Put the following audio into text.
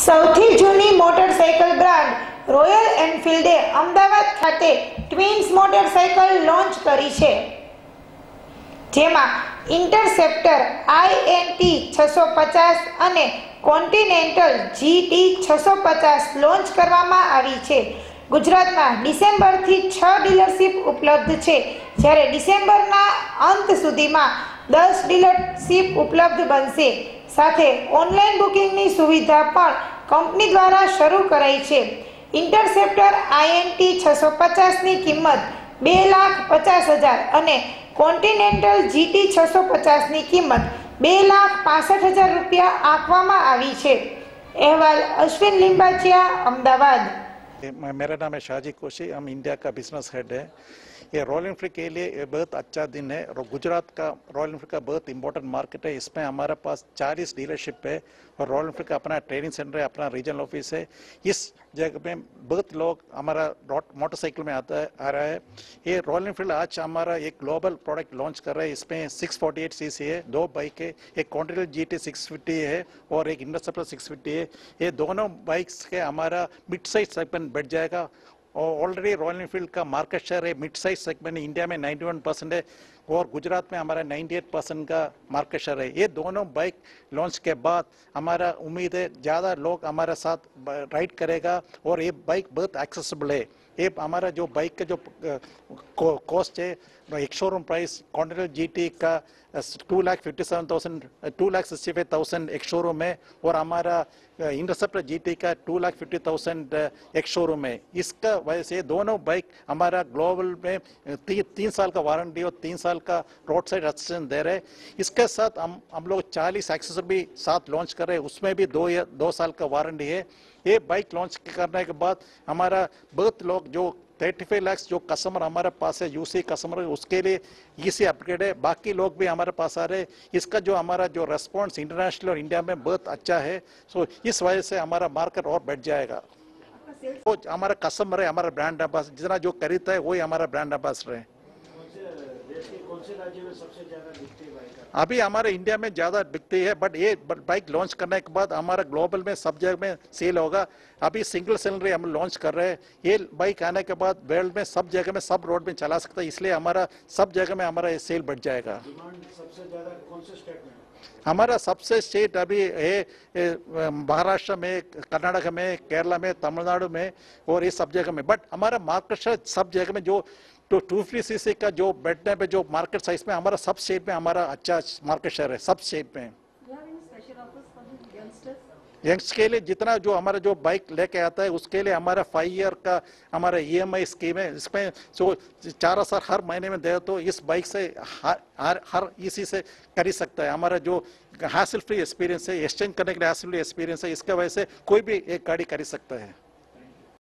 સૌથી જૂની motorcycle brand Royal એનફિલ્ડે અમદાવાદ ખાતે ટ્વિન્સ મોટરસાયકલ લોન્ચ કરી છે જેમાં ઇન્ટરસેપ્ટર આઈએનટી છસો પચાસ અને કોન્ટિનેન્ટલ જીટી છસો પચાસ લોન્ચ કરવામાં આવી છે ગુજરાતમાં ડિસેમ્બરથી છ ડીલરશીપ ઉપલબ્ધ છે જ્યારે ડિસેમ્બરના અંત સુધીમાં દસ ડીલરશીપ ઉપલબ્ધ બનશે સાથે ઓનલાઈન બુકિંગની સુવિધા પણ કંપની દ્વારા શરૂ કરાઈ છે ઇન્ટરસેપ્ટર આઈએનટી છસો પચાસની કિંમત બે લાખ પચાસ હજાર અને કોન્ટિનેન્ટલ જીટી છસો પચાસની કિંમત બે લાખ પાસઠ હજાર રૂપિયા આપવામાં આવી છે અહેવાલ અશ્વિન લિંબાચિયા અમદાવાદ मेरा नाम है शाहजी कोशी हम इंडिया का बिजनेस हेड है ये रॉयल एनफील्ड के लिए ये बहुत अच्छा दिन है और गुजरात का रॉयल एनफील्ड का बहुत इंपॉर्टेंट मार्केट है इसमें हमारे पास 40 डीलरशिप है और रॉयल एनफील्ड का अपना ट्रेनिंग सेंटर है अपना रीजनल ऑफिस है इस जगह में बहुत लोग हमारा मोटरसाइकिल में आता है आ रहा है ये रॉयल इनफील्ड आज हमारा एक ग्लोबल प्रोडक्ट लॉन्च कर रहा है इसमें 648 फोर्टी है दो बाइक है एक कॉन्टिनल जी टी है और एक इंडस्ट्रियल सिक्स है ये दोनों बाइक्स के हमारा मिड साइज सेगमेंट बढ़ जाएगा और ऑलरेडी रॉयल इनफील्ड का मार्केट शेयर है मिड साइज सेगमेंट इंडिया में 91 परसेंट है और गुजरात में हमारा 98 परसेंट का मार्केट शेयर है ये दोनों बाइक लॉन्च के बाद हमारा उम्मीद है ज़्यादा लोग हमारे साथ राइड करेगा और ये बाइक बहुत एक्सेसिबल है ये हमारा जो बाइक का जो कॉस्ट है ex showroom price G GT का two lakh fifty seven thousand two lakh sixty five thousand ex showroom है और हमारा इंटरसेप्टर जीटी का two lakh fifty thousand ex showroom है इसका वजह से दोनों बाइक हमारा ग्लोबल में uh, ती, तीन साल का वारंटी और तीन साल का रोड साइड असिस्टेंस दे रहे इसके साथ हम हम लोग चालीस एक्सेसर भी साथ लॉन्च कर रहे हैं उसमें भी दो दो साल का वारंटी है ये बाइक लॉन्च करने के बाद हमारा बहुत लोग जो थर्टी फाइव लैक्स जो कस्टमर हमारे पास है यूसी कस्टमर उसके लिए इसी अपग्रेड है बाकी लोग भी हमारे पास आ रहे हैं इसका जो हमारा जो रेस्पॉन्स इंटरनेशनल और इंडिया में बहुत अच्छा है सो इस वजह से हमारा मार्केट और बढ़ जाएगा वो हमारा कस्टमर है हमारा ब्रांड एम्बेसडर जितना जो खरीदता है वही हमारा ब्रांड एम्बेसडर है अभी हमारे इंडिया में ज़्यादा बिकती है बट ये बाइक लॉन्च करने के बाद हमारा ग्लोबल में सब जगह में सेल होगा अभी सिंगल सिलेंडर हम लॉन्च कर रहे हैं ये बाइक आने के बाद वर्ल्ड में सब जगह में सब रोड में चला सकता है इसलिए हमारा सब जगह में हमारा ये सेल बढ़ जाएगा हमारा सबसे स्टेट अभी है महाराष्ट्र में कर्नाटक में केरला में तमिलनाडु में और ये सब जगह में बट हमारा मार्केट सब जगह में जो तो टू फ्री सी सी का जो बैठने पे जो मार्केट साइज में हमारा सब शेप में हमारा अच्छा मार्केट शेयर है सब शेप में यंग्स के लिए जितना जो हमारा जो बाइक लेके आता है उसके लिए हमारा फाइव ईयर का हमारा ईएमआई e स्कीम है इसमें जो चार हजार हर महीने में दे तो इस बाइक से हर हर, हर इसी e से कर ही सकता है हमारा जो हासिल फ्री एक्सपीरियंस है एक्सचेंज करने के लिए हासिल फ्री एक्सपीरियंस है इसके वजह से कोई भी एक गाड़ी कर ही सकता है